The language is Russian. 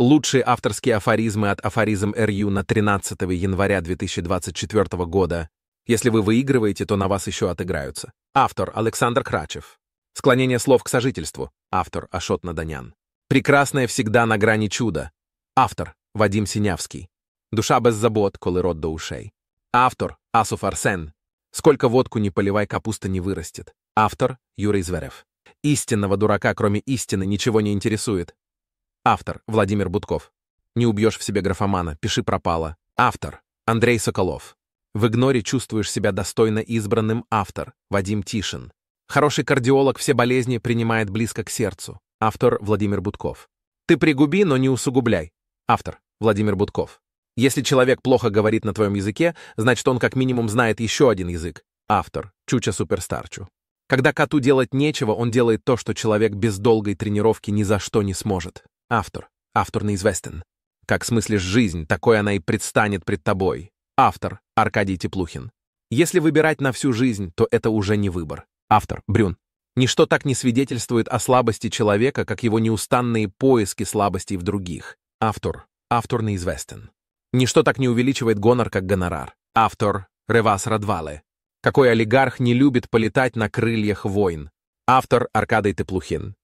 Лучшие авторские афоризмы от афоризм РЮ на 13 января 2024 года. Если вы выигрываете, то на вас еще отыграются. Автор Александр Крачев. Склонение слов к сожительству. Автор Ашот Наданян. Прекрасное всегда на грани чуда. Автор Вадим Синявский. Душа без забот, коли рот до ушей. Автор Асуф Арсен. Сколько водку не поливай, капуста не вырастет. Автор Юрий Зверев. Истинного дурака, кроме истины, ничего не интересует. Автор – Владимир Будков. Не убьешь в себе графомана, пиши пропало. Автор – Андрей Соколов. В игноре чувствуешь себя достойно избранным автор – Вадим Тишин. Хороший кардиолог все болезни принимает близко к сердцу. Автор – Владимир Будков. Ты пригуби, но не усугубляй. Автор – Владимир Будков. Если человек плохо говорит на твоем языке, значит, он как минимум знает еще один язык. Автор – Чуча Суперстарчу. Когда коту делать нечего, он делает то, что человек без долгой тренировки ни за что не сможет. Автор. Автор неизвестен. Как смыслишь жизнь, такой она и предстанет пред тобой. Автор. Аркадий Теплухин. Если выбирать на всю жизнь, то это уже не выбор. Автор. Брюн. Ничто так не свидетельствует о слабости человека, как его неустанные поиски слабостей в других. Автор. Автор неизвестен. Ничто так не увеличивает гонор, как гонорар. Автор. Ревас Радвале. Какой олигарх не любит полетать на крыльях войн? Автор Аркадий Теплухин.